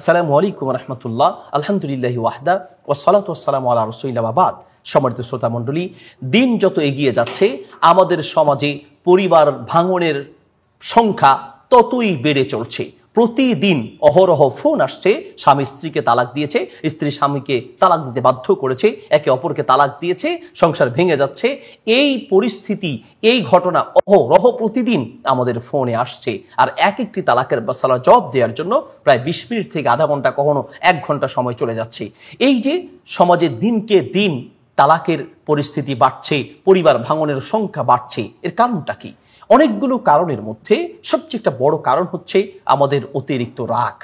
আসসালামু আলাইকুম রহমতুল্লাহ আলহামদুলিল্লাহ ওয়াহদা ও সালাত ওসালাম আল্লাহ রসুল্লাবাদ সমর্থিত শ্রোতা দিন যত এগিয়ে যাচ্ছে আমাদের সমাজে পরিবার ভাঙনের সংখ্যা ততই বেড়ে চলছে প্রতিদিন অহরহ ফোন আসছে স্বামী স্ত্রীকে তালাক দিয়েছে স্ত্রী স্বামীকে তালাক দিতে বাধ্য করেছে একে অপরকে তালাক দিয়েছে সংসার ভেঙে যাচ্ছে এই পরিস্থিতি এই ঘটনা অহরহ প্রতিদিন আমাদের ফোনে আসছে আর এক একটি তালাকের বাসালা জব দেওয়ার জন্য প্রায় বিশ মিনিট থেকে আধা ঘন্টা কখনো এক ঘন্টা সময় চলে যাচ্ছে এই যে সমাজের দিনকে দিন তালাকের পরিস্থিতি বাড়ছে পরিবার ভাঙনের সংখ্যা বাড়ছে এর কারণটা কি অনেকগুলো কারণের মধ্যে সবচেয়ে একটা বড় কারণ হচ্ছে আমাদের অতিরিক্ত রাগ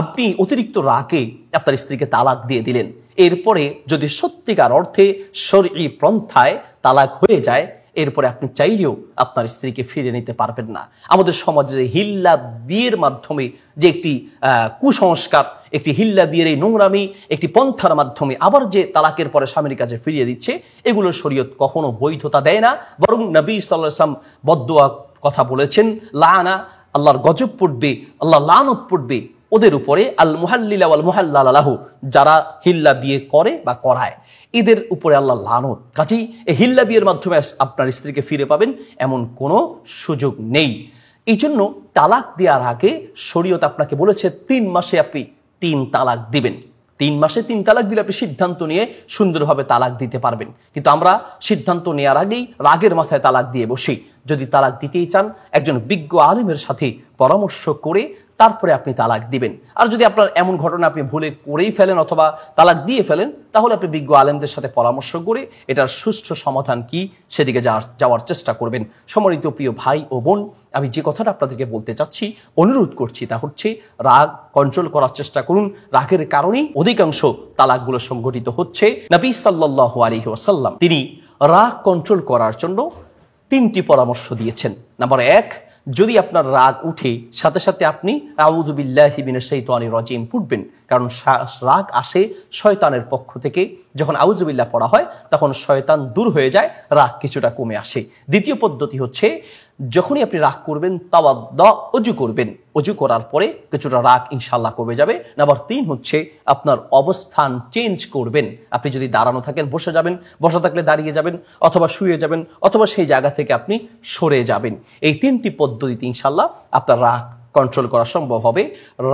আপনি অতিরিক্ত রাগে আপনার স্ত্রীকে তালাক দিয়ে দিলেন এরপরে যদি সত্যিকার অর্থে শরীর পন্থায় তালাক হয়ে যায় এরপরে আপনি চাইলেও আপনার স্ত্রীকে ফিরে নিতে পারবেন না আমাদের সমাজে হিল্লা বিয়ের মাধ্যমে যে একটি কুসংস্কার একটি হিল্লা বিয়ের এই নোংরামি একটি পন্থার মাধ্যমে আবার যে তালাকের পরে স্বামীর কাছে ফিরিয়ে দিচ্ছে এগুলো শরীয়ত কখনো বৈধতা দেয় না বরং নবী সাল্লাম বদুয়া কথা বলেছেন লানা আল্লাহর গজব পড়বে আল্লাহ লানত পড়বে ওদের উপরে আল মুহাল্লিলা আল আল্লাহ যারা হিল্লা বিয়ে করে বা করায় এদের উপরে আল্লাহ লানত কাজেই এই হিল্লা বিয়ের মাধ্যমে আপনার স্ত্রীকে ফিরে পাবেন এমন কোনো সুযোগ নেই এই জন্য তালাক দেওয়ার আগে শরীয়ত আপনাকে বলেছে তিন মাসে আপনি তিন তালাক দিবেন তিন মাসে তিন তালাক দিলে আপনি সিদ্ধান্ত নিয়ে সুন্দরভাবে তালাক দিতে পারবেন কিন্তু আমরা সিদ্ধান্ত নেওয়ার আগেই রাগের মাথায় তালাক দিয়ে বসি যদি তালাক দিতেই চান একজন বিজ্ঞ আলিমের সাথে পরামর্শ করে তারপরে আপনি তালাক দিবেন আর যদি আপনার এমন ঘটনা আপনি ভুলে করেই ফেলেন অথবা তালাক দিয়ে ফেলেন তাহলে আপনি বিজ্ঞ আলেমদের সাথে পরামর্শ করে এটার সুষ্ঠু সমাধান কি সেদিকে যাওয়ার চেষ্টা করবেন সমরিত প্রিয় ভাই ও বোন আমি যে কথাটা আপনাদেরকে বলতে চাচ্ছি অনুরোধ করছি তা হচ্ছে রাগ কন্ট্রোল করার চেষ্টা করুন রাগের কারণেই অধিকাংশ তালাকগুলো সংঘটিত হচ্ছে নবী সাল্লাহ আলহি ওয়াসাল্লাম তিনি রাগ কন্ট্রোল করার জন্য তিনটি পরামর্শ দিয়েছেন নাম্বার এক যদি আপনার রাগ উঠে সাথে সাথে আপনি রাউদুবিল্লাহিবিনের সৈতানি রজিম পড়বেন কারণ রাগ আসে শয়তানের পক্ষ থেকে যখন আউজুবিল্লা পড়া হয় তখন শয়তান দূর হয়ে যায় রাগ কিছুটা কমে আসে দ্বিতীয় পদ্ধতি হচ্ছে যখনই আপনি রাগ করবেন তাওয়াদ্দা অজু করবেন অজু করার পরে কিছুটা রাগ ইনশাল্লাহ কমে যাবে নাম্বার তিন হচ্ছে আপনার অবস্থান চেঞ্জ করবেন আপনি যদি দাঁড়ানো থাকেন বসে যাবেন বসে থাকলে দাঁড়িয়ে যাবেন অথবা শুয়ে যাবেন অথবা সেই জায়গা থেকে আপনি সরে যাবেন এই তিনটি পদ্ধতিতে ইনশাল্লাহ আপনার রাগ কন্ট্রোল করা সম্ভব হবে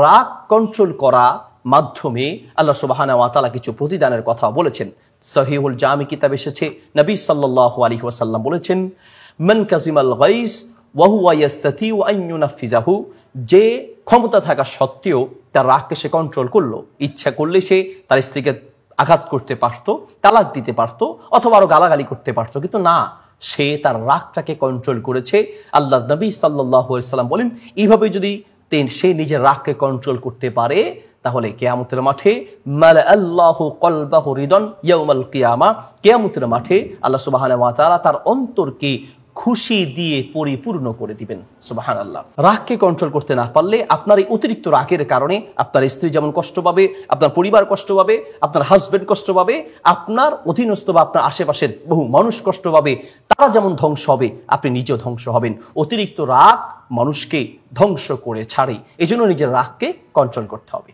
রাগ কন্ট্রোল করা মাধ্যমে আল্লাহ সুবাহানা ওয়াতালা কিছু প্রতিদানের কথা বলেছেন সহিউল জামি কিতাব এসেছে নবী সাল্লাহ আলী ওয়াসাল্লাম বলেছেন মন কাজিমাল গাইস ওয়াহুয়াইস্তাহু যে ক্ষমতা থাকা সত্ত্বেও তার রাগকে সে কন্ট্রোল করলো ইচ্ছা করলে সে তার স্ত্রীকে আঘাত করতে পারত তালাক দিতে পারত অথবা আরও গালাগালি করতে পারত কিন্তু না সে তার রাগটাকে কন্ট্রোল করেছে আল্লাহ নবী সাল্লাহ সাল্লাম বলেন এইভাবে যদি সে নিজের রাগকে কন্ট্রোল করতে পারে তাহলে কেয়ামতের মাঠে আল্লাহ কেয়ামতের মাঠে আল্লাহ সুবাহান তার অন্তরকে খুশি দিয়ে পরিপূর্ণ করে দিবেন সুবাহান আল্লাহ রাগকে কন্ট্রোল করতে না পারলে আপনার এই অতিরিক্ত রাগের কারণে আপনার স্ত্রী যেমন কষ্ট পাবে আপনার পরিবার কষ্ট পাবে আপনার হাজব্যান্ড কষ্ট পাবে আপনার অধীনস্থ বা আপনার আশেপাশের বহু মানুষ কষ্ট পাবে তারা যেমন ধ্বংস হবে আপনি নিজেও ধ্বংস হবেন অতিরিক্ত রাগ মানুষকে ধ্বংস করে ছাড়ে এজন্য নিজের রাগকে কন্ট্রোল করতে হবে